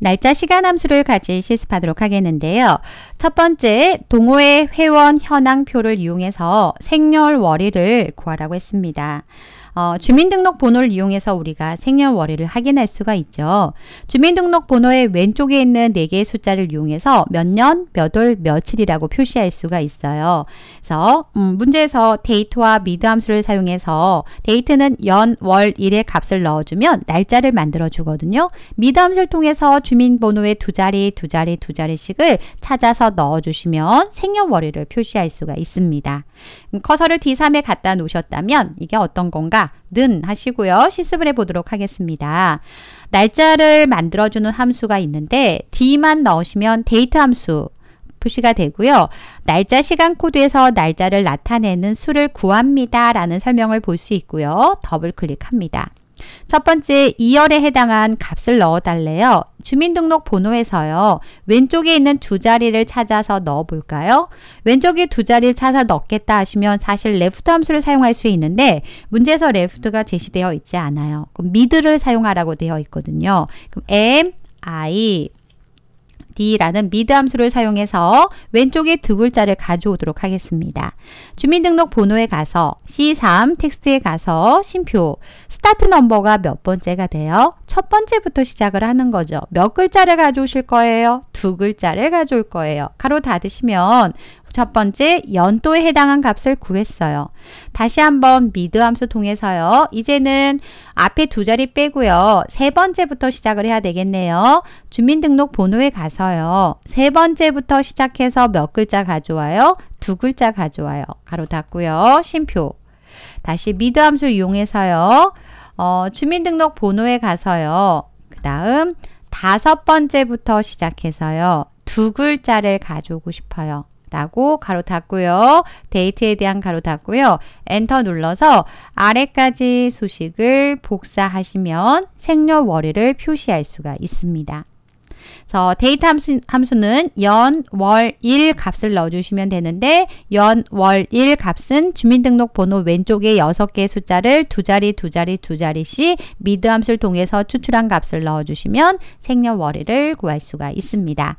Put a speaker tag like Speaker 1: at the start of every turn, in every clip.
Speaker 1: 날짜 시간 함수를 같이 실습하도록 하겠는데요. 첫 번째, 동호회 회원 현황표를 이용해서 생년월일을 구하라고 했습니다. 어, 주민등록번호를 이용해서 우리가 생년월일을 확인할 수가 있죠. 주민등록번호의 왼쪽에 있는 4개의 숫자를 이용해서 몇 년, 몇 월, 며칠이라고 표시할 수가 있어요. 그래서 음, 문제에서 데이트와 미드 함수를 사용해서 데이트는 연, 월, 일의 값을 넣어주면 날짜를 만들어 주거든요. 미드 함수를 통해서 주민번호의 두 자리, 두 자리, 두 자리씩을 찾아서 넣어주시면 생년월일을 표시할 수가 있습니다. 음, 커서를 D3에 갖다 놓으셨다면 이게 어떤 건가? 는 하시고요. 실습을 해보도록 하겠습니다. 날짜를 만들어주는 함수가 있는데 d만 넣으시면 데이트 함수 표시가 되고요. 날짜 시간 코드에서 날짜를 나타내는 수를 구합니다. 라는 설명을 볼 수 있고요. 더블 클릭합니다. 첫 번째 2열에 해당한 값을 넣어달래요. 주민등록번호에서요. 왼쪽에 있는 두 자리를 찾아서 넣어볼까요? 왼쪽에 두 자리를 찾아 서 넣겠다 하시면 사실 레프트 함수를 사용할 수 있는데 문제에서 레프트가 제시되어 있지 않아요. 그럼 미드를 사용하라고 되어 있거든요. 그럼 m, i, D라는 미드 함수를 사용해서 왼쪽에 두 글자를 가져오도록 하겠습니다. 주민등록번호에 가서 C3 텍스트에 가서 심표 스타트 넘버가 몇 번째가 돼요? 첫 번째부터 시작을 하는 거죠. 몇 글자를 가져오실 거예요? 두 글자를 가져올 거예요. 가로 닫으시면 첫 번째, 연도에 해당한 값을 구했어요. 다시 한번 미드 함수 통해서요. 이제는 앞에 두 자리 빼고요. 세 번째부터 시작을 해야 되겠네요. 주민등록 번호에 가서요. 세 번째부터 시작해서 몇 글자 가져와요? 두 글자 가져와요. 가로 닫고요. 쉼표. 다시 미드 함수 이용해서요. 어, 주민등록 번호에 가서요. 그 다음 다섯 번째부터 시작해서요. 두 글자를 가져오고 싶어요. 라고 가로 닫고요. 데이트에 대한 가로 닫고요. 엔터 눌러서 아래까지 수식을 복사하시면 생년월일을 표시할 수가 있습니다. 그래서 데이트 함수, 함수는 연, 월, 일 값을 넣어주시면 되는데 연, 월, 일 값은 주민등록번호 왼쪽에 6개의 숫자를 두 자리, 두 자리, 두 자리씩 미드 함수를 통해서 추출한 값을 넣어주시면 생년월일을 구할 수가 있습니다.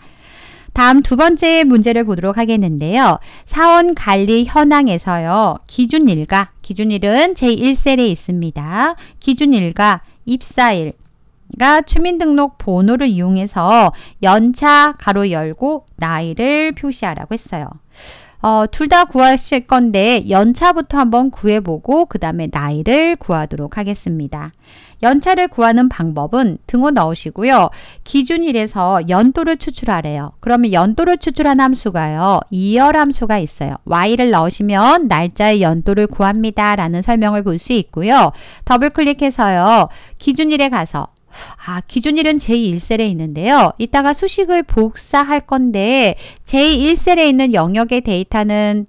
Speaker 1: 다음 두 번째 문제를 보도록 하겠는데요. 사원 관리 현황에서요. 기준일과 기준일은 제1셀에 있습니다. 기준일과 입사일 가 주민등록 번호를 이용해서 연차 가로 열고 나이를 표시하라고 했어요. 어, 둘 다 구하실 건데 연차부터 한번 구해보고 그 다음에 나이를 구하도록 하겠습니다. 연차를 구하는 방법은 등호 넣으시고요. 기준일에서 연도를 추출하래요. 그러면 연도를 추출한 함수가요. 이열 함수가 있어요. y를 넣으시면 날짜의 연도를 구합니다. 라는 설명을 볼 수 있고요. 더블 클릭해서요. 기준일에 가서 아, 기준일은 제1셀에 있는데요. 이따가 수식을 복사할 건데 제1셀에 있는 영역의 데이터는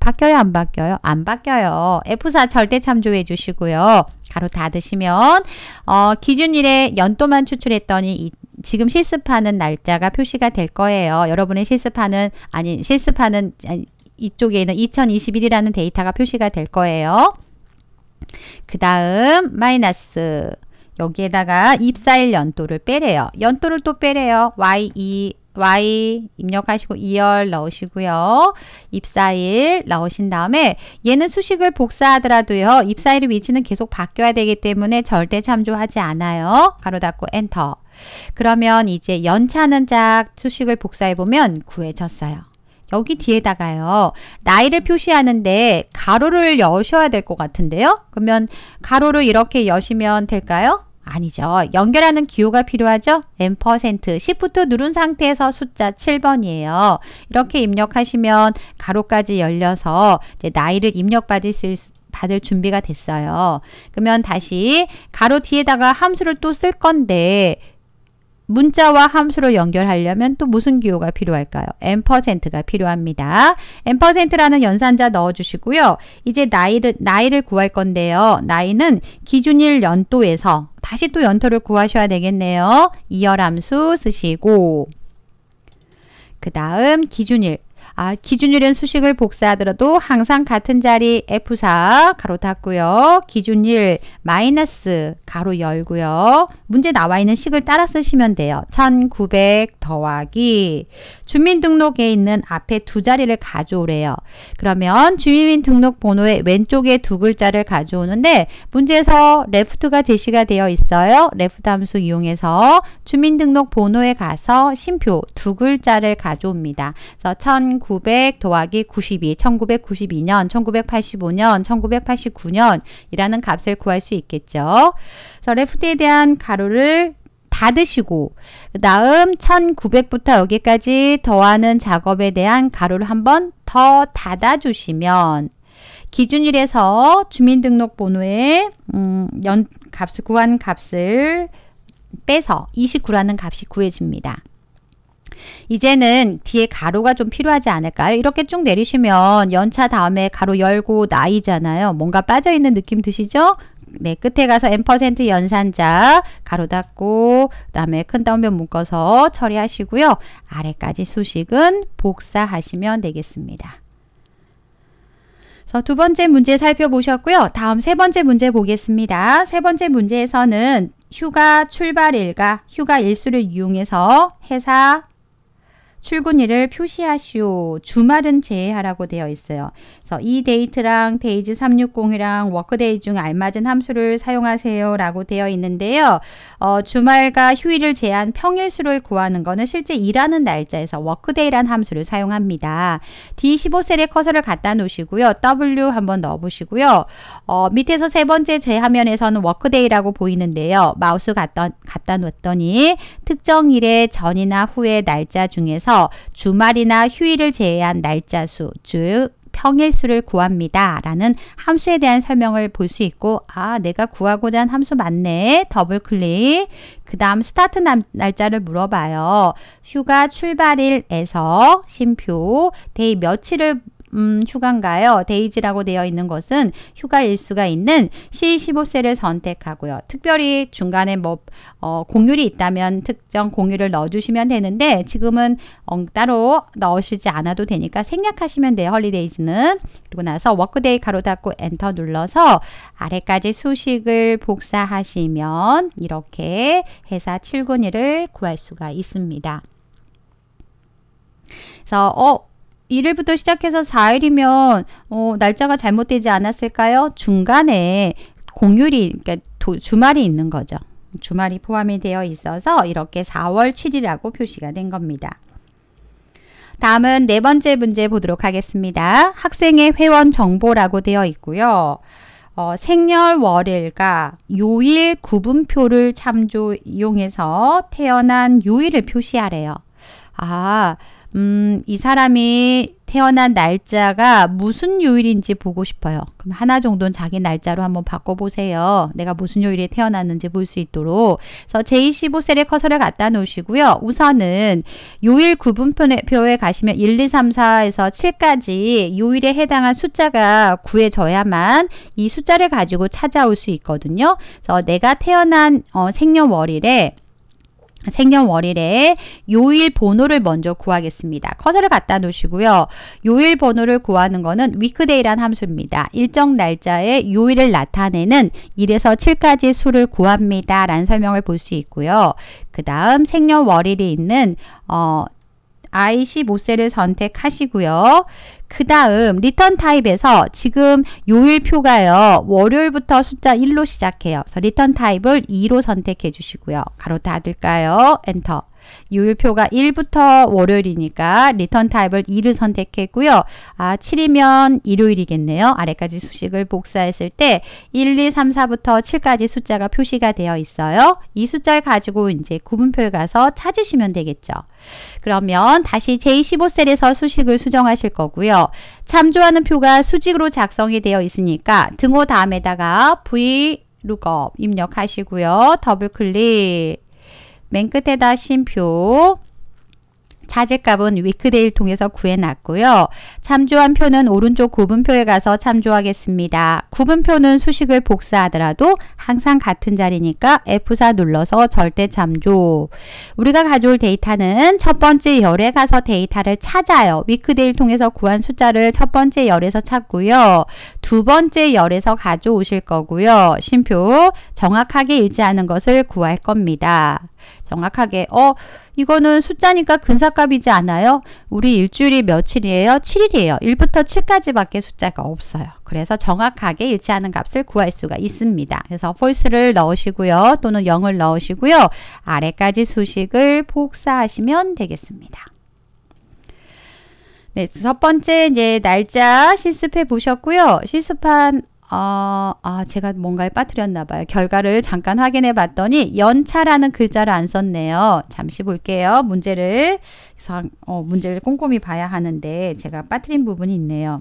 Speaker 1: 바뀌어요? 안 바뀌어요? 안 바뀌어요. F4 절대 참조해 주시고요. 가로 닫으시면 어, 기준일에 연도만 추출했더니 이, 지금 실습하는 날짜가 표시가 될 거예요. 여러분의 실습하는 아니 실습하는 아니, 이쪽에는 있 2021이라는 데이터가 표시가 될 거예요. 그 다음 마이너스 여기에다가 입사일 연도를 빼래요. 연도를 또 빼래요. Y2 e, y 입력하시고 2열 e 넣으시고요. 입사일 넣으신 다음에 얘는 수식을 복사하더라도요. 입사일의 위치는 계속 바뀌어야 되기 때문에 절대 참조하지 않아요. 가로 닫고 엔터. 그러면 이제 연차는 짝 수식을 복사해보면 구해졌어요. 여기 뒤에다가요. 나이를 표시하는데 가로를 여셔야 될 것 같은데요. 그러면 가로를 이렇게 여시면 될까요? 아니죠. 연결하는 기호가 필요하죠. M% 퍼센트시프 누른 상태에서 숫자 7번이에요. 이렇게 입력하시면 가로까지 열려서 나이를 입력받을 수 받을 준비가 됐어요. 그러면 다시 가로 뒤에다가 함수를 또 쓸 건데 문자와 함수로 연결하려면 또 무슨 기호가 필요할까요? 엠가 필요합니다. 엠라는 연산자 넣어주시고요. 이제 나이를, 나이를 구할 건데요. 나이는 기준일 연도에서 다시 또 연토를 구하셔야 되겠네요. 이열함수 쓰시고 그 다음 기준일 아, 기준율은 수식을 복사하더라도 항상 같은 자리 F4 가로 닫고요. 기준일 마이너스 가로 열고요. 문제 나와 있는 식을 따라 쓰시면 돼요. 1900 더하기 주민등록에 있는 앞에 두 자리를 가져오래요. 그러면 주민등록번호의 왼쪽에 두 글자를 가져오는데 문제에서 레프트가 제시가 되어 있어요. 레프트 함수 이용해서 주민등록번호에 가서 심표 두 글자를 가져옵니다. 그래서 1 9 1900 더하기 92, 1992년, 1985년, 1989년이라는 값을 구할 수 있겠죠. 그래서 레프트에 대한 가로를 닫으시고 그 다음 1900부터 여기까지 더하는 작업에 대한 가로를 한번 더 닫아주시면 기준일에서 주민등록번호의 음, 연, 값, 구한 값을 빼서 29라는 값이 구해집니다. 이제는 뒤에 가로가 좀 필요하지 않을까요? 이렇게 쭉 내리시면 연차 다음에 가로 열고 나이잖아요. 뭔가 빠져있는 느낌 드시죠? 네, 끝에 가서 n% 연산자 가로 닫고 그다음에 큰 따옴표 묶어서 처리하시고요. 아래까지 수식은 복사하시면 되겠습니다. 두 번째 문제 살펴보셨고요. 다음 세 번째 문제 보겠습니다. 세 번째 문제에서는 휴가 출발일과 휴가 일수를 이용해서 회사 출근일을 표시하시오. 주말은 제외하라고 되어 있어요. 그래서 이 데이트랑 데이즈 360이랑 워크데이 중 알맞은 함수를 사용하세요. 라고 되어 있는데요. 어, 주말과 휴일을 제한 평일수를 구하는 것은 실제 일하는 날짜에서 워크데이란 함수를 사용합니다. D15셀에 커서를 갖다 놓으시고요. W 한번 넣어보시고요. 어, 밑에서 세 번째 제 화면에서는 워크데이라고 보이는데요. 마우스 갖다, 갖다 놓았더니 특정 일의 전이나 후의 날짜 중에서 통해서 주말이나 휴일을 제외한 날짜 수, 즉 평일수를 구합니다. 라는 함수에 대한 설명을 볼 수 있고 아 내가 구하고자 한 함수 맞네. 더블 클릭. 그 다음 스타트 날짜를 물어봐요. 휴가 출발일에서 심표 데이 며칠을 음, 휴가인가요? 데이지라고 되어 있는 것은 휴가 일수가 있는 c 1 5세를 선택하고요. 특별히 중간에 뭐 어, 공휴일이 있다면 특정 공휴를 넣어주시면 되는데 지금은 어, 따로 넣으시지 않아도 되니까 생략하시면 돼요. 헐리데이즈는. 그리고 나서 워크데이 가로 닫고 엔터 눌러서 아래까지 수식을 복사하시면 이렇게 회사 출근일을 구할 수가 있습니다. 그래서 어 1일부터 시작해서 4일이면 어, 날짜가 잘못되지 않았을까요? 중간에 공휴일이 그러니까 도, 주말이 있는 거죠. 주말이 포함이 되어 있어서 이렇게 4월 7일이라고 표시가 된 겁니다. 다음은 네 번째 문제 보도록 하겠습니다. 학생의 회원 정보라고 되어 있고요. 어, 생년 월일과 요일 구분표를 참조 이용해서 태어난 요일을 표시하래요. 아, 음, 이 사람이 태어난 날짜가 무슨 요일인지 보고 싶어요. 그럼 하나 정도는 자기 날짜로 한번 바꿔보세요. 내가 무슨 요일에 태어났는지 볼 수 있도록. 그래서 J15셀에 커서를 갖다 놓으시고요. 우선은 요일 구분표에 가시면 1, 2, 3, 4에서 7까지 요일에 해당한 숫자가 구해져야만 이 숫자를 가지고 찾아올 수 있거든요. 그래서 내가 태어난 어, 생년월일에 생년월일에 요일 번호를 먼저 구하겠습니다. 커서를 갖다 놓으시고요. 요일 번호를 구하는 것은 위크데이란 함수입니다. 일정 날짜에 요일을 나타내는 1에서 7까지 수를 구합니다. 라는 설명을 볼 수 있고요. 그 다음 생년월일이 있는 어, i 15셀을 선택하시고요. 그 다음 리턴 타입에서 지금 요일표가요. 월요일부터 숫자 1로 시작해요. 그래서 리턴 타입을 2로 선택해 주시고요. 가로 닫을까요? 엔터. 요율표가 1부터 월요일이니까 리턴 타입을 2를 선택했고요. 아, 7이면 일요일이겠네요. 아래까지 수식을 복사했을 때 1, 2, 3, 4부터 7까지 숫자가 표시가 되어 있어요. 이 숫자를 가지고 이제 구분표에 가서 찾으시면 되겠죠. 그러면 다시 J15셀에서 수식을 수정하실 거고요. 참조하는 표가 수직으로 작성이 되어 있으니까 등호 다음에다가 V lookup 입력하시고요. 더블 클릭 맨 끝에다 쉼표 자제값은위크데일를 통해서 구해놨고요. 참조한 표는 오른쪽 구분표에 가서 참조하겠습니다. 구분표는 수식을 복사하더라도 항상 같은 자리니까 F4 눌러서 절대 참조. 우리가 가져올 데이터는 첫 번째 열에 가서 데이터를 찾아요. 위크데일를 통해서 구한 숫자를 첫 번째 열에서 찾고요. 두 번째 열에서 가져오실 거고요. 쉼표 정확하게 일치하는 것을 구할 겁니다. 정확하게 어 이거는 숫자니까 근사값이지 않아요? 우리 일주일이 며칠이에요? 7일이에요. 1부터 7까지밖에 숫자가 없어요. 그래서 정확하게 일치하는 값을 구할 수가 있습니다. 그래서 false를 넣으시고요. 또는 0을 넣으시고요. 아래까지 수식을 복사하시면 되겠습니다. 네, 첫 번째 이제 날짜 실습해 보셨고요. 실습한 어, 아, 제가 뭔가에 빠뜨렸나 봐요. 결과를 잠깐 확인해 봤더니 연차라는 글자를 안 썼네요. 잠시 볼게요. 문제를, 어, 문제를 꼼꼼히 봐야 하는데 제가 빠뜨린 부분이 있네요.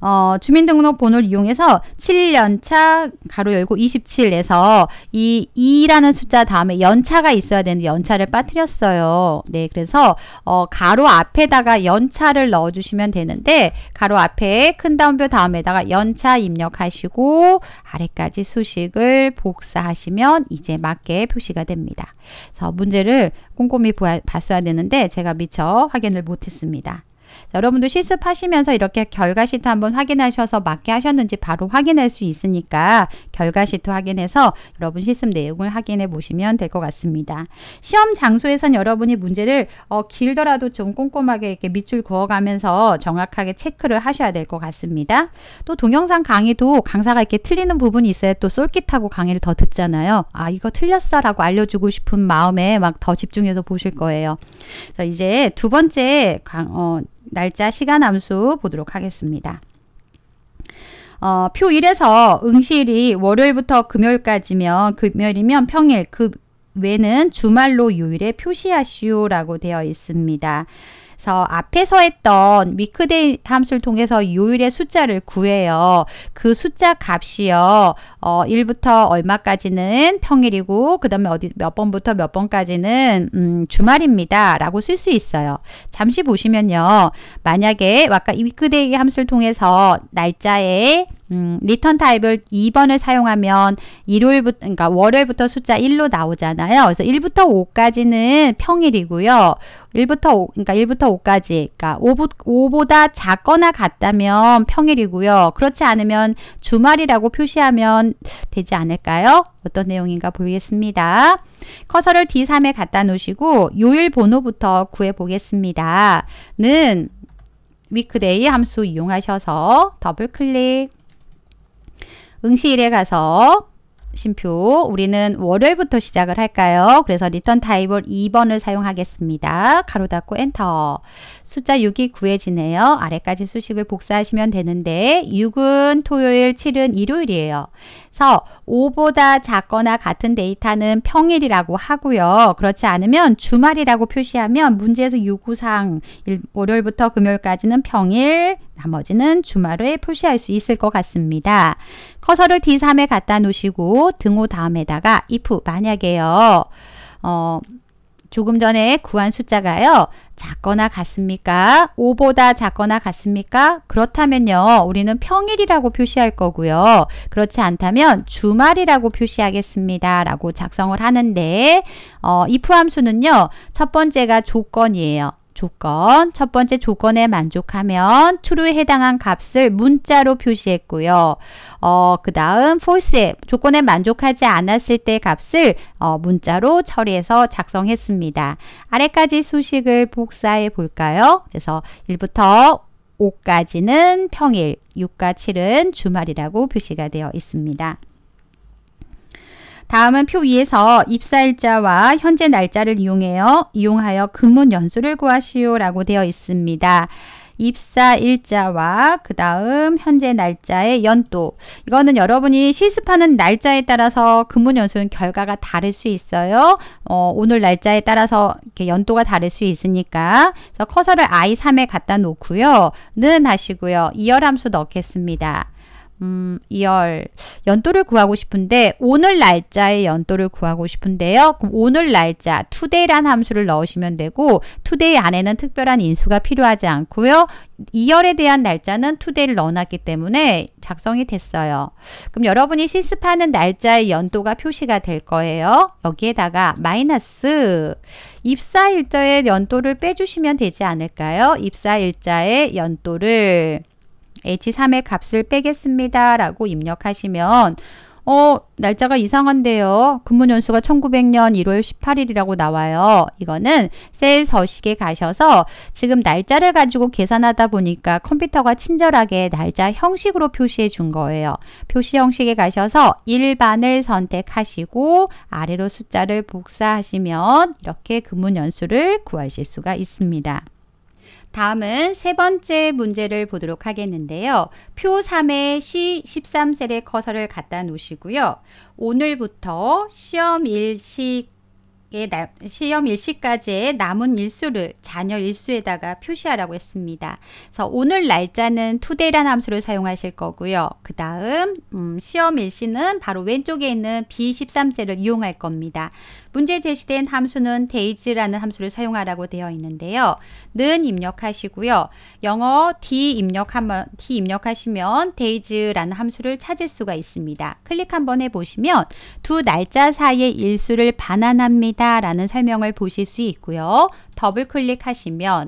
Speaker 1: 어, 주민등록번호를 이용해서 7년차 가로 열고 27에서 이 2라는 숫자 다음에 연차가 있어야 되는데 연차를 빠뜨렸어요. 네, 그래서 어, 가로 앞에다가 연차를 넣어주시면 되는데 가로 앞에 큰 다운표 다음에다가 연차 입력하시고 아래까지 수식을 복사하시면 이제 맞게 표시가 됩니다. 그래서 문제를 꼼꼼히 봤어야 되는데 제가 미처 확인을 못했습니다. 여러분도 실습하시면서 이렇게 결과시트 한번 확인하셔서 맞게 하셨는지 바로 확인할 수 있으니까 결과 시트 확인해서 여러분 실습 내용을 확인해 보시면 될 것 같습니다. 시험 장소에선 여러분이 문제를 어, 길더라도 좀 꼼꼼하게 이렇게 밑줄 그어가면서 정확하게 체크를 하셔야 될 것 같습니다. 또 동영상 강의도 강사가 이렇게 틀리는 부분이 있어야 또 솔깃하고 강의를 더 듣잖아요. 아 이거 틀렸어 라고 알려주고 싶은 마음에 막 더 집중해서 보실 거예요. 이제 두 번째 강, 어, 날짜 시간 함수 보도록 하겠습니다. 어, 표 1에서 응실이 월요일부터 금요일까지면 금요일이면 평일 그 외는 주말로 요일에 표시하시오라고 되어 있습니다. 그래서 앞에서 했던 위크데이 함수를 통해서 요일의 숫자를 구해요. 그 숫자 값이요. 어, 1부터 얼마까지는 평일이고 그 다음에 어디 몇 번부터 몇 번까지는 음, 주말입니다. 라고 쓸 수 있어요. 잠시 보시면요. 만약에 아까 위크데이 함수를 통해서 날짜에 음, 리턴 타입을 2번을 사용하면 일요일부터 그러니까 월요일부터 숫자 1로 나오잖아요. 그래서 1부터 5까지는 평일이고요. 1부터 5, 그러니까 1부터 5까지 그러니까 5보, 다 작거나 같다면 평일이고요. 그렇지 않으면 주말이라고 표시하면 되지 않을까요? 어떤 내용인가 보겠습니다. 커서를 D3에 갖다 놓으시고 요일 번호부터 구해 보겠습니다. 는 위크데이 함수 이용하셔서 더블 클릭 응시일에 가서 심표 우리는 월요일부터 시작을 할까요? 그래서 리턴 타입을 2번을 사용하겠습니다. 가로 닫고 엔터 숫자 6이 구해지네요 아래까지 수식을 복사하시면 되는데 6은 토요일, 7은 일요일이에요. 그래서 5보다 작거나 같은 데이터는 평일이라고 하고요. 그렇지 않으면 주말이라고 표시하면 문제에서 요구사항 월요일부터 금요일까지는 평일, 나머지는 주말에 표시할 수 있을 것 같습니다. 커서를 D3에 갖다 놓으시고 등호 다음에다가 if 만약에요. 어, 조금 전에 구한 숫자가요. 작거나 같습니까? 5보다 작거나 같습니까? 그렇다면요. 우리는 평일이라고 표시할 거고요. 그렇지 않다면 주말이라고 표시하겠습니다. 라고 작성을 하는데 어, if 함수는요. 첫 번째가 조건이에요. 조건, 첫 번째 조건에 만족하면 true에 해당한 값을 문자로 표시했고요. 어, 그 다음 false에 조건에 만족하지 않았을 때 값을 어, 문자로 처리해서 작성했습니다. 아래까지 수식을 복사해 볼까요? 그래서 1부터 5까지는 평일, 6과 7은 주말이라고 표시가 되어 있습니다. 다음은 표 2에서 입사일자와 현재 날짜를 이용해요. 이용하여 근무 연수를 구하시오 라고 되어 있습니다. 입사 일자와 그 다음 현재 날짜의 연도 이거는 여러분이 실습하는 날짜에 따라서 근무 연수는 결과가 다를 수 있어요 어, 오늘 날짜에 따라서 이렇게 연도가 다를 수 있으니까 커서를 i3에 갖다 놓고요 는 하시고요 이열 함수 넣겠습니다 음, 열 연도를 구하고 싶은데 오늘 날짜의 연도를 구하고 싶은데요. 그럼 오늘 날짜 today란 함수를 넣으시면 되고 today 안에는 특별한 인수가 필요하지 않고요. 이열에 대한 날짜는 today를 넣어놨기 때문에 작성이 됐어요. 그럼 여러분이 실습하는 날짜의 연도가 표시가 될 거예요. 여기에다가 마이너스 입사일자의 연도를 빼주시면 되지 않을까요? 입사일자의 연도를 H3의 값을 빼겠습니다. 라고 입력하시면 어, 날짜가 이상한데요. 근무연수가 1900년 1월 18일이라고 나와요. 이거는 셀 서식에 가셔서 지금 날짜를 가지고 계산하다 보니까 컴퓨터가 친절하게 날짜 형식으로 표시해 준 거예요. 표시 형식에 가셔서 일반을 선택하시고 아래로 숫자를 복사하시면 이렇게 근무연수를 구하실 수가 있습니다. 다음은 세 번째 문제를 보도록 하겠는데요. 표 3에 C13셀에 커서를 갖다 놓으시고요. 오늘부터 시험 일식 시험 일시까지의 남은 일수를 자녀 일수에다가 표시하라고 했습니다. 그래서 오늘 날짜는 t o d a y 함수를 사용하실 거고요. 그 다음 음, 시험 일시는 바로 왼쪽에 있는 B13셀을 이용할 겁니다. 문제 제시된 함수는 days라는 함수를 사용하라고 되어 있는데요. 는 입력하시고요. 영어 d 입력하면 d 입력하시면 days라는 함수를 찾을 수가 있습니다. 클릭 한번 해 보시면 두 날짜 사이의 일수를 반환합니다라는 설명을 보실 수 있고요. 더블 클릭하시면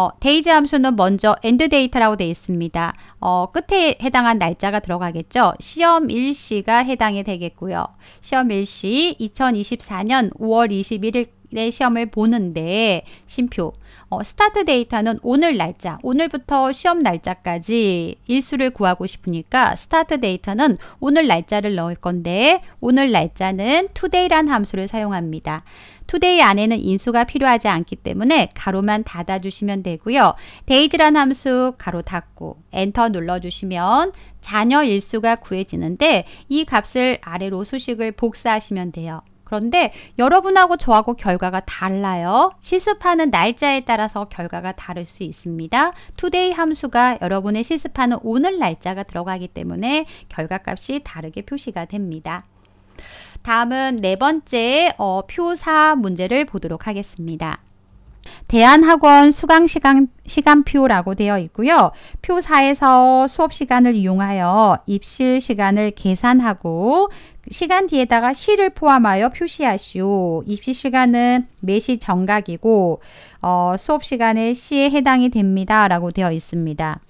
Speaker 1: 어, 데이즈 함수는 먼저 엔드 데이터라고 되어 있습니다. 어, 끝에 해당한 날짜가 들어가겠죠. 시험 일시가 해당이 되겠고요. 시험 일시 2024년 5월 21일에 시험을 보는데 심표 어, 스타트 데이터는 오늘 날짜, 오늘부터 시험 날짜까지 일수를 구하고 싶으니까 스타트 데이터는 오늘 날짜를 넣을 건데 오늘 날짜는 today란 함수를 사용합니다. today 안에는 인수가 필요하지 않기 때문에 가로만 닫아주시면 되고요. days란 함수 가로 닫고 엔터 눌러주시면 자녀 일수가 구해지는데 이 값을 아래로 수식을 복사하시면 돼요. 그런데 여러분하고 저하고 결과가 달라요. 실습하는 날짜에 따라서 결과가 다를 수 있습니다. today 함수가 여러분의 실습하는 오늘 날짜가 들어가기 때문에 결과값이 다르게 표시가 됩니다. 다음은 네 번째 어, 표사 문제를 보도록 하겠습니다. 대한학원 수강시간 시간표라고 되어 있고요. 표사에서 수업시간을 이용하여 입실시간을 계산하고 시간 뒤에다가 시를 포함하여 표시하시오. 입시 시간은 매시 정각이고 어, 수업 시간에 시에 해당이 됩니다. 라고 되어 있습니다.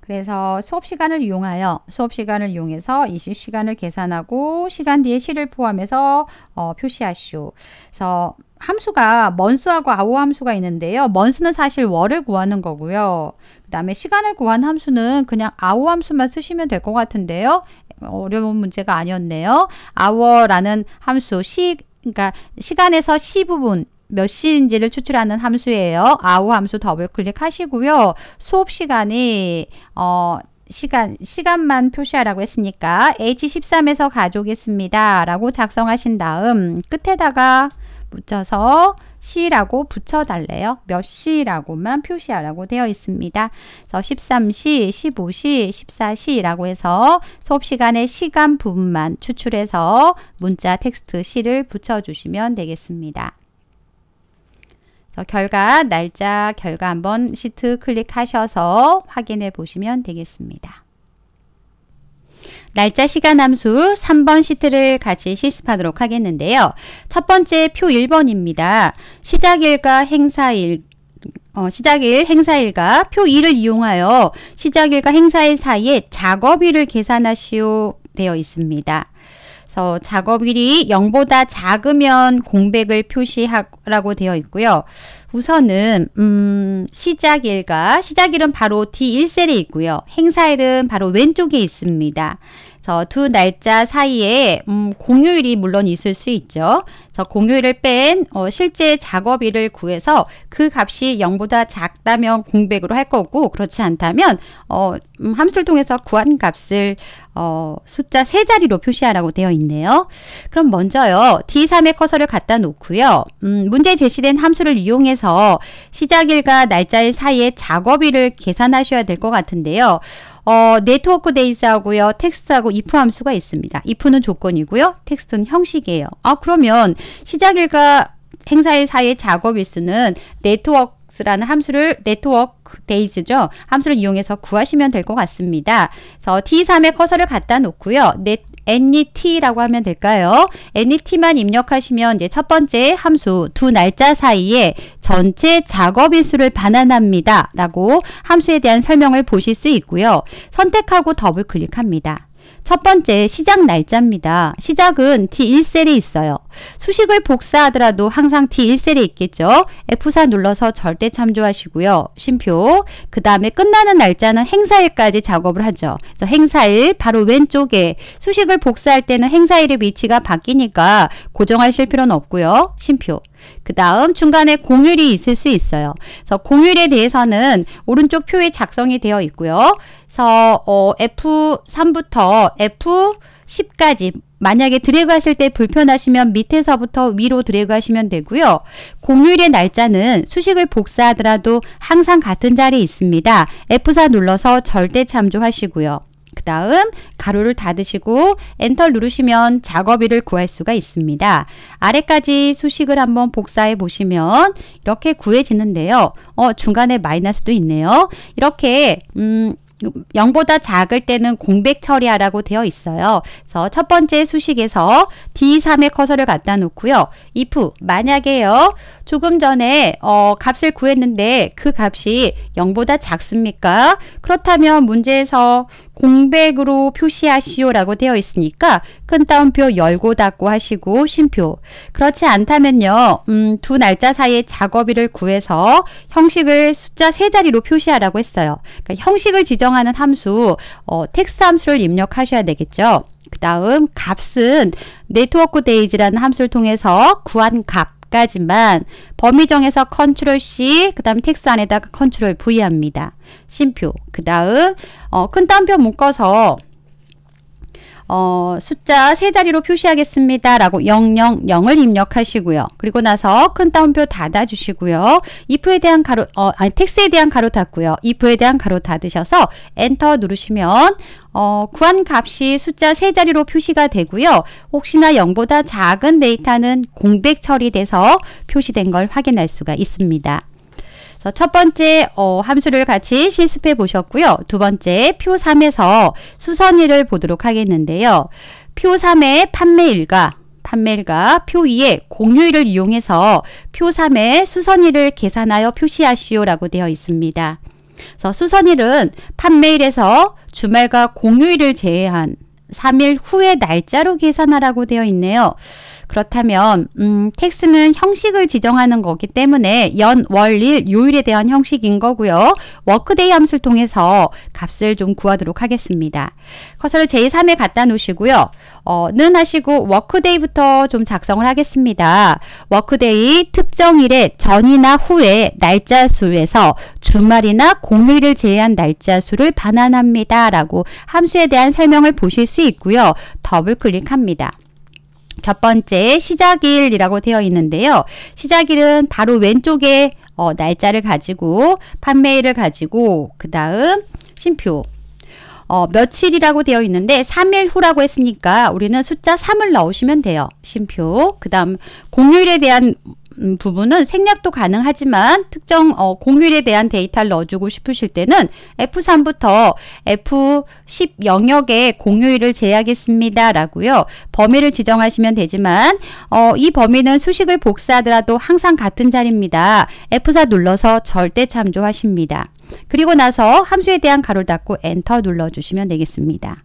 Speaker 1: 그래서 수업 시간을 이용하여 수업 시간을 이용해서 이시 시간을 계산하고 시간 뒤에 시를 포함해서 어, 표시하시오. 그래서 함수가 먼수하고아우 함수가 있는데요. 먼수는 사실 월을 구하는 거고요. 그 다음에 시간을 구한 함수는 그냥 아우 함수만 쓰시면 될 것 같은데요. 어려운 문제가 아니었네요. hour라는 함수 시 그러니까 시간에서 시 부분 몇 시인지를 추출하는 함수예요. 아우 함수 더블 클릭하시고요. 수업 시간이 어 시간, 시간만 표시하라고 했으니까 H13에서 가져오겠습니다. 라고 작성하신 다음 끝에다가 붙여서 시라고 붙여달래요. 몇 시라고만 표시하라고 되어 있습니다. 그래서 13시, 15시, 14시라고 해서 수업 시간의 시간 부분만 추출해서 문자 텍스트 시를 붙여주시면 되겠습니다. 결과, 날짜, 결과 한번 시트 클릭하셔서 확인해 보시면 되겠습니다. 날짜 시간 함수 3번 시트를 같이 실습하도록 하겠는데요. 첫 번째 표 1번입니다. 시작일과 행사일 어, 시작일, 행사일과 표 2를 이용하여 시작일과 행사일 사이에 작업일을 계산하시오 되어 있습니다. 그래서 작업일이 0보다 작으면 공백을 표시하라고 되어 있고요. 우선은 음, 시작일과 시작일은 바로 D1셀에 있고요. 행사일은 바로 왼쪽에 있습니다. 그래서 두 날짜 사이에 음, 공휴일이 물론 있을 수 있죠. 그래서 공휴일을 뺀 어, 실제 작업일을 구해서 그 값이 0보다 작다면 공백으로 할 거고 그렇지 않다면 어, 음, 함수를 통해서 구한 값을 어, 숫자 세 자리로 표시하라고 되어 있네요. 그럼 먼저요. D3에 커서를 갖다 놓고요. 음, 문제 제시된 함수를 이용해서 시작일과 날짜일 사이의 작업일을 계산하셔야 될 것 같은데요. 어, 네트워크 데이스하고요. 텍스트하고 if 함수가 있습니다. if는 조건이고요. 텍스트는 형식이에요. 아 그러면 시작일과 행사의 사이 작업 일수는 네트워크라는 함수를 네트워크 데이즈죠. 함수를 이용해서 구하시면 될 것 같습니다. 그래서 T3에 커서를 갖다 놓고요. 넷, NET라고 하면 될까요? NET만 입력하시면 이제 첫 번째 함수 두 날짜 사이에 전체 작업 일수를 반환합니다. 라고 함수에 대한 설명을 보실 수 있고요. 선택하고 더블 클릭합니다. 첫 번째 시작 날짜입니다. 시작은 d 1셀이 있어요. 수식을 복사하더라도 항상 d 1셀이 있겠죠. F4 눌러서 절대 참조하시고요. 심표. 그 다음에 끝나는 날짜는 행사일까지 작업을 하죠. 그래서 행사일 바로 왼쪽에 수식을 복사할 때는 행사일의 위치가 바뀌니까 고정하실 필요는 없고요. 심표. 그 다음 중간에 공휴일이 있을 수 있어요. 그래서 공휴일에 대해서는 오른쪽 표에 작성이 되어 있고요. 그래서 어, F3부터 F10까지 만약에 드래그 하실 때 불편하시면 밑에서부터 위로 드래그 하시면 되고요. 공휴일의 날짜는 수식을 복사하더라도 항상 같은 자리에 있습니다. F4 눌러서 절대 참조하시고요. 그 다음 가로를 닫으시고 엔터 누르시면 작업일을 구할 수가 있습니다. 아래까지 수식을 한번 복사해 보시면 이렇게 구해지는데요. 어 중간에 마이너스도 있네요. 이렇게 음 0보다 작을 때는 공백 처리하라고 되어 있어요. 그래서 첫 번째 수식에서 D3에 커서를 갖다 놓고요. if 만약에요. 조금 전에 어, 값을 구했는데 그 값이 0보다 작습니까? 그렇다면 문제에서 공백으로 표시하시오라고 되어 있으니까 큰 따옴표 열고 닫고 하시고 쉼표. 그렇지 않다면요. 음, 두 날짜 사이에 작업일을 구해서 형식을 숫자 세 자리로 표시하라고 했어요. 그러니까 형식을 지정하는 함수 어, 텍스트 함수를 입력하셔야 되겠죠. 그 다음 값은 네트워크 데이즈라는 함수를 통해서 구한 값 4까지만 범위 정에서 컨트롤 C, 그다음 텍스 안에다가 컨트롤 V 합니다. 심표, 그 다음 어, 큰 따옴표 묶어서 어, 숫자 세 자리로 표시하겠습니다. 라고 000을 입력하시고요. 그리고 나서 큰 따옴표 닫아주시고요. if에 대한 가로, 어, 아니, 텍스트에 대한 가로 닫고요. if에 대한 가로 닫으셔서 엔터 누르시면 어, 구한 값이 숫자 세 자리로 표시가 되고요. 혹시나 0보다 작은 데이터는 공백 처리돼서 표시된 걸 확인할 수가 있습니다. 그래서 첫 번째 어, 함수를 같이 실습해 보셨고요. 두 번째 표 3에서 수선일을 보도록 하겠는데요. 표 3의 판매일과 판매일과 표 2의 공휴일을 이용해서 표 3의 수선일을 계산하여 표시하시오 라고 되어 있습니다. 그래서 수선일은 판매일에서 주말과 공휴일을 제외한 3일 후의 날짜로 계산하라고 되어 있네요. 그렇다면 음, 텍스는 형식을 지정하는 거기 때문에 연, 월, 일, 요일에 대한 형식인 거고요. 워크데이 함수를 통해서 값을 좀 구하도록 하겠습니다. 커서를 제3에 갖다 놓으시고요. 어, 는 하시고 워크데이부터 좀 작성을 하겠습니다. 워크데이 특정일의 전이나 후에 날짜 수에서 주말이나 공휴일을 제외한 날짜 수를 반환합니다. 라고 함수에 대한 설명을 보실 수 있고요. 더블 클릭합니다. 첫 번째 시작일이라고 되어 있는데요. 시작일은 바로 왼쪽에 어, 날짜를 가지고 판매일을 가지고 그 다음 심표 어, 며칠이라고 되어 있는데 3일 후라고 했으니까 우리는 숫자 3을 넣으시면 돼요. 심표 그 다음 공휴일에 대한 음, 부분은 생략도 가능하지만 특정 어, 공휴일에 대한 데이터를 넣어주고 싶으실 때는 F3부터 F10 영역에 공휴일을 제외하겠습니다. 라고요. 범위를 지정하시면 되지만 어, 이 범위는 수식을 복사하더라도 항상 같은 자리입니다. F4 눌러서 절대 참조하십니다. 그리고 나서 함수에 대한 가로 닫고 엔터 눌러주시면 되겠습니다.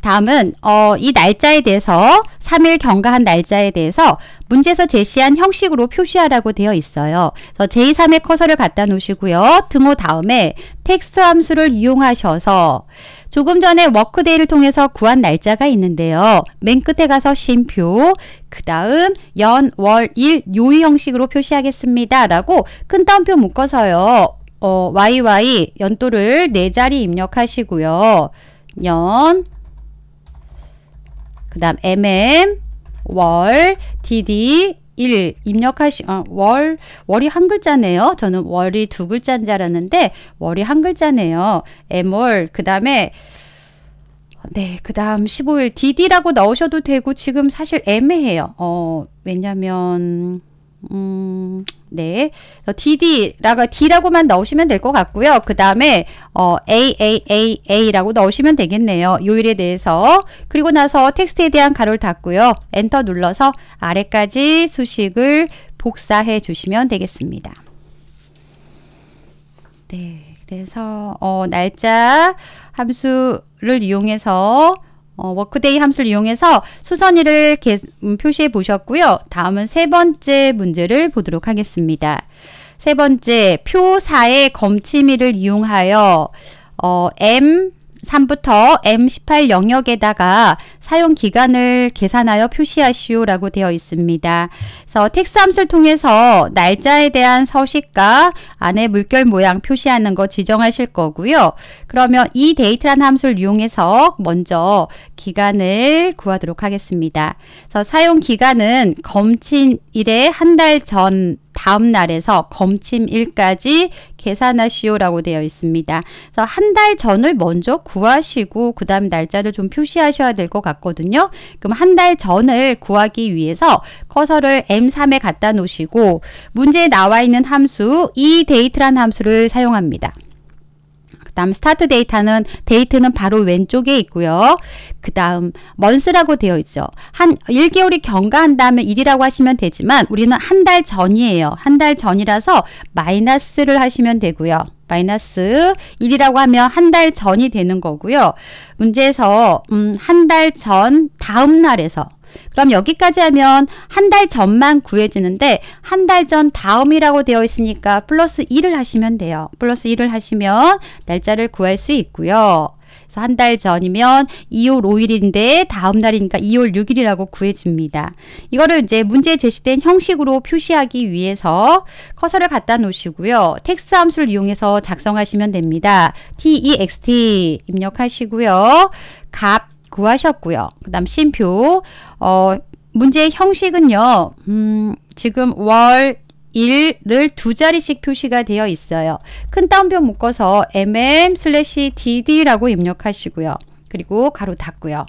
Speaker 1: 다음은 어, 이 날짜에 대해서 3일 경과한 날짜에 대해서 문제에서 제시한 형식으로 표시하라고 되어 있어요. 그래서 제3의 커서를 갖다 놓으시고요. 등호 다음에 텍스트 함수를 이용하셔서 조금 전에 워크데이를 통해서 구한 날짜가 있는데요. 맨 끝에 가서 쉼표, 그 다음 연, 월, 일, 요의 형식으로 표시하겠습니다. 라고 큰 따옴표 묶어서요. 어, YY 연도를 4자리 입력하시고요. 연, 그 다음 mm 월 dd 1 입력하시 어, 월 월이 한 글자네요. 저는 월이 두 글자인 줄 알았는데 월이 한 글자네요. m월 그다음에 네, 그 다음 15일 DD라고 넣으셔도 되고 지금 사실 애매해요. 어, 왜냐면 음, 네. DD라고, D라고만 넣으시면 될 것 같고요. 그 다음에, 어, AAAA라고 넣으시면 되겠네요. 요일에 대해서. 그리고 나서 텍스트에 대한 가로를 닫고요. 엔터 눌러서 아래까지 수식을 복사해 주시면 되겠습니다. 네. 그래서, 어, 날짜 함수를 이용해서 어, 워크데이 함수를 이용해서 수선일을 개, 음, 표시해 보셨고요. 다음은 세 번째 문제를 보도록 하겠습니다. 세 번째, 표 4의 검침일을 이용하여 어, M, 3부터 M18 영역에다가 사용 기간을 계산하여 표시하시오라고 되어 있습니다. 그래서 텍스 함수를 통해서 날짜에 대한 서식과 안에 물결 모양 표시하는 거 지정하실 거고요. 그러면 이 데이트란 함수를 이용해서 먼저 기간을 구하도록 하겠습니다. 그래서 사용 기간은 검침일의 한달전 다음 날에서 검침일까지 계산하시오라고 되어 있습니다. 그래서 한 달 전을 먼저 구하시고 그 다음 날짜를 좀 표시하셔야 될 것 같거든요. 그럼 한 달 전을 구하기 위해서 커서를 M3에 갖다 놓으시고 문제에 나와 있는 함수 이 데이트란 함수를 사용합니다. 다음 스타트 데이터는 데이트는 바로 왼쪽에 있고요. 그 다음 먼스라고 되어 있죠. 한 1개월이 경과한 다음에 일이라고 하시면 되지만 우리는 한 달 전이에요. 한 달 전이라서 마이너스를 하시면 되고요. 마이너스 1이라고 하면 한 달 전이 되는 거고요. 문제에서 음, 한 달 전 다음 날에서 그럼 여기까지 하면 한 달 전만 구해지는데 한 달 전 다음이라고 되어 있으니까 플러스 1을 하시면 돼요. 플러스 1을 하시면 날짜를 구할 수 있고요. 그래서 한 달 전이면 2월 5일인데 다음 날이니까 2월 6일이라고 구해집니다. 이거를 이제 문제에 제시된 형식으로 표시하기 위해서 커서를 갖다 놓으시고요. 텍스트 함수를 이용해서 작성하시면 됩니다. text e 입력하시고요. 값 구하셨고요. 그 다음 쉼표 어, 문제의 형식은요. 음, 지금 월, 일을 두 자리씩 표시가 되어 있어요. 큰 따옴표 묶어서 mm/dd라고 입력하시고요. 그리고 가로 닫고요.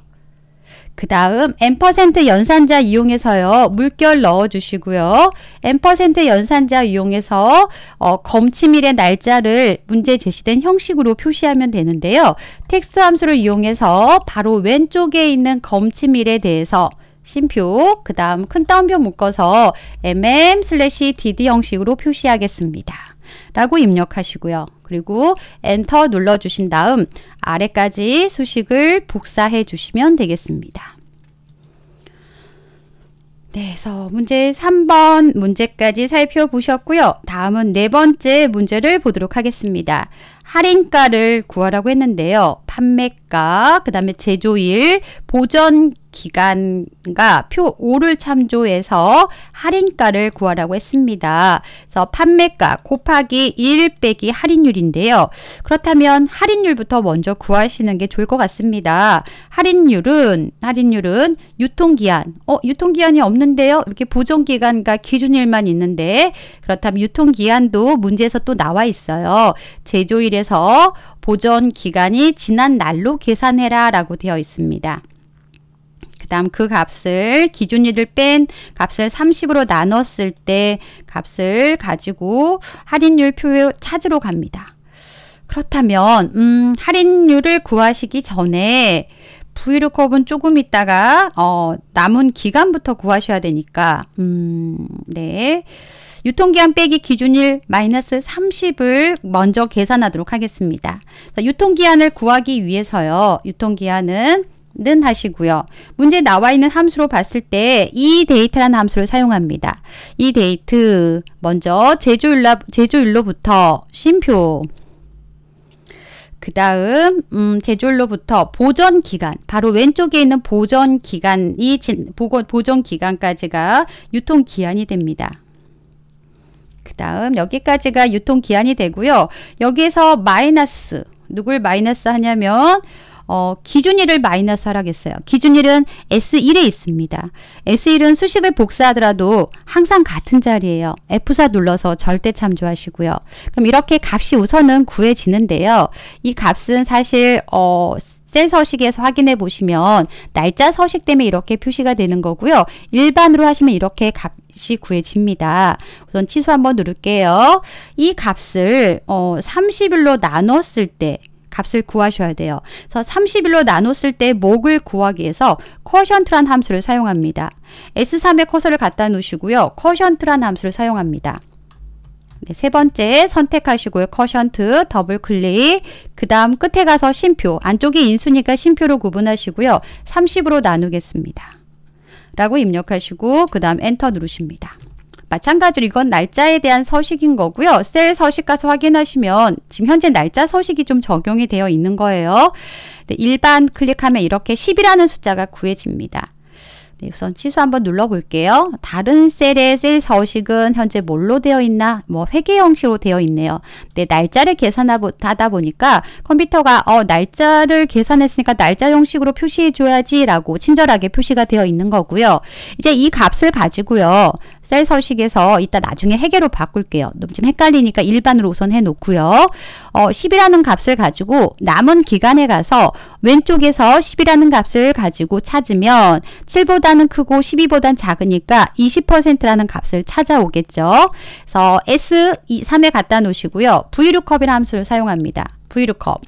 Speaker 1: 그 다음 n% 연산자 이용해서요. 물결 넣어주시고요. n% 연산자 이용해서 어, 검침일의 날짜를 문제 제시된 형식으로 표시하면 되는데요. 텍스 함수를 이용해서 바로 왼쪽에 있는 검침일에 대해서 심표, 그 다음 큰 따옴표 묶어서 mm/dd 형식으로 표시하겠습니다. 라고 입력하시고요. 그리고 엔터 눌러주신 다음 아래까지 수식을 복사해 주시면 되겠습니다. 네, 그래서 문제 3번 문제까지 살펴보셨고요. 다음은 네 번째 문제를 보도록 하겠습니다. 할인가를 구하라고 했는데요. 판매가, 그 다음에 제조일, 보전 기간과 표 5를 참조해서 할인가를 구하라고 했습니다. 그래서 판매가 곱하기 1 빼기 할인율인데요. 그렇다면 할인율부터 먼저 구하시는 게 좋을 것 같습니다. 할인율은 할인율은 유통기한. 어, 유통기한이 없는데요. 이렇게 보전기간과 기준일만 있는데 그렇다면 유통기한도 문제에서 또 나와 있어요. 제조일에 쪽에서 보존 기간이 지난 날로 계산해라 라고 되어 있습니다. 그 다음 그 값을 기준일을 뺀 값을 30으로 나눴을 때 값을 가지고 할인율 표 찾으러 갑니다. 그렇다면 음, 할인율을 구하시기 전에 브이루컵은 조금 있다가 어, 남은 기간부터 구하셔야 되니까 음, 네. 유통기한 빼기 기준일 마이너스 30을 먼저 계산하도록 하겠습니다. 유통기한을 구하기 위해서요. 유통기한은 는 하시고요. 문제 나와 있는 함수로 봤을 때 이 데이트라는 함수를 사용합니다. 이 데이트 먼저 제조일로, 제조일로부터 심표 그 다음 음, 제졸로부터 보전기간 바로 왼쪽에 있는 보전기간이 보전기간까지가 유통기한이 됩니다. 그 다음 여기까지가 유통기한이 되고요. 여기에서 마이너스 누굴 마이너스 하냐면 어, 기준일을 마이너스 하라겠어요. 기준일은 S1에 있습니다. S1은 수십을 복사하더라도 항상 같은 자리예요. F4 눌러서 절대 참조하시고요. 그럼 이렇게 값이 우선은 구해지는데요. 이 값은 사실 어, 셀 서식에서 확인해 보시면 날짜 서식 때문에 이렇게 표시가 되는 거고요. 일반으로 하시면 이렇게 값이 구해집니다. 우선 취소 한번 누를게요. 이 값을 어, 30일로 나눴을 때 값을 구하셔야 돼요. 그래서 30일로 나눴을 때 목을 구하기 위해서 쿼션트란 함수를 사용합니다. s 3의 커서를 갖다 놓으시고요. 쿼션트란 함수를 사용합니다. 네, 세 번째 선택하시고요. 커션트 더블 클릭 그 다음 끝에 가서 심표 안쪽이 인수니까 심표로 구분하시고요. 30으로 나누겠습니다. 라고 입력하시고 그 다음 엔터 누르십니다. 마찬가지로 이건 날짜에 대한 서식인 거고요. 셀 서식 가서 확인하시면 지금 현재 날짜 서식이 좀 적용이 되어 있는 거예요. 네, 일반 클릭하면 이렇게 10이라는 숫자가 구해집니다. 네, 우선 취소 한번 눌러볼게요. 다른 셀의 셀 서식은 현재 뭘로 되어 있나? 뭐 회계 형식으로 되어 있네요. 네, 날짜를 계산하다 보니까 컴퓨터가 어 날짜를 계산했으니까 날짜 형식으로 표시해줘야지 라고 친절하게 표시가 되어 있는 거고요. 이제 이 값을 가지고요. 셀 서식에서 이따 나중에 해계로 바꿀게요. 너무 지 헷갈리니까 일반으로 우선 해놓고요. 어, 10이라는 값을 가지고 남은 기간에 가서 왼쪽에서 10이라는 값을 가지고 찾으면 7보다는 크고 12보단 작으니까 20%라는 값을 찾아오겠죠. 그래서 S 3에 갖다 놓으시고요. VLOOKUP이라는 함수를 사용합니다. VLOOKUP.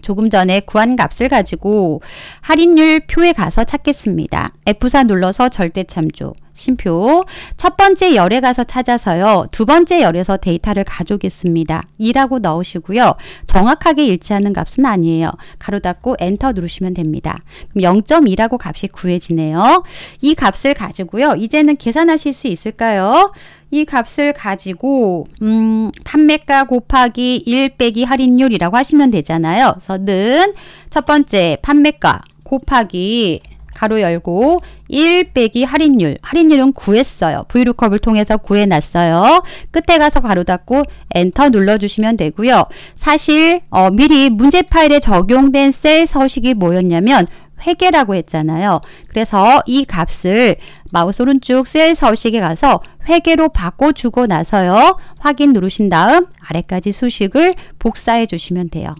Speaker 1: 조금 전에 구한 값을 가지고 할인율 표에 가서 찾겠습니다. F4 눌러서 절대참조. 심표. 첫 번째 열에 가서 찾아서요. 두 번째 열에서 데이터를 가져오겠습니다. 2라고 넣으시고요. 정확하게 일치하는 값은 아니에요. 가로 닫고 엔터 누르시면 됩니다. 그럼 0.2라고 값이 구해지네요. 이 값을 가지고요. 이제는 계산하실 수 있을까요? 이 값을 가지고 음, 판매가 곱하기 1 빼기 할인율이라고 하시면 되잖아요. 그래서 는첫 번째 판매가 곱하기 가로 열고 1 빼기 할인율, 할인율은 구했어요. VLOOKUP을 통해서 구해놨어요. 끝에 가서 가로 닫고 엔터 눌러주시면 되고요. 사실 어, 미리 문제 파일에 적용된 셀 서식이 뭐였냐면 회계라고 했잖아요. 그래서 이 값을 마우스 오른쪽 셀 서식에 가서 회계로 바꿔주고 나서요. 확인 누르신 다음 아래까지 수식을 복사해 주시면 돼요.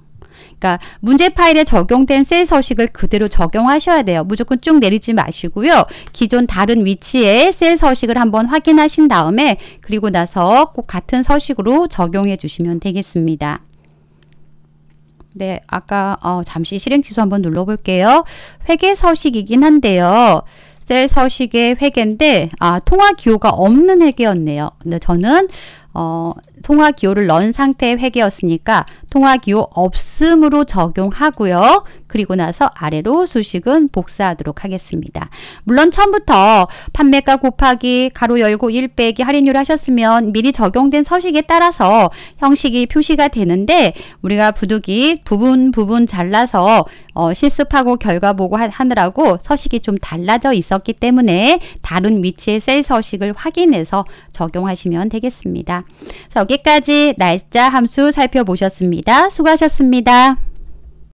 Speaker 1: 그러니까 문제 파일에 적용된 셀 서식을 그대로 적용하셔야 돼요. 무조건 쭉 내리지 마시고요. 기존 다른 위치에 셀 서식을 한번 확인하신 다음에 그리고 나서 꼭 같은 서식으로 적용해 주시면 되겠습니다. 네, 아까 어, 잠시 실행 취소 한번 눌러볼게요. 회계 서식이긴 한데요. 셀 서식의 회계인데 아, 통화 기호가 없는 회계였네요. 근데 저는 어, 통화 기호를 넣은 상태의 회계였으니까 통화 기호 없음으로 적용하고요. 그리고 나서 아래로 수식은 복사하도록 하겠습니다. 물론 처음부터 판매가 곱하기 가로 열고 1 빼기 할인율 하셨으면 미리 적용된 서식에 따라서 형식이 표시가 되는데 우리가 부득이 부분 부분 잘라서 어, 실습하고 결과 보고 하, 하느라고 서식이 좀 달라져 있었기 때문에 다른 위치의 셀 서식을 확인해서 적용하시면 되겠습니다. 자, 여기 여기까지 날짜 함수 살펴보셨습니다. 수고하셨습니다.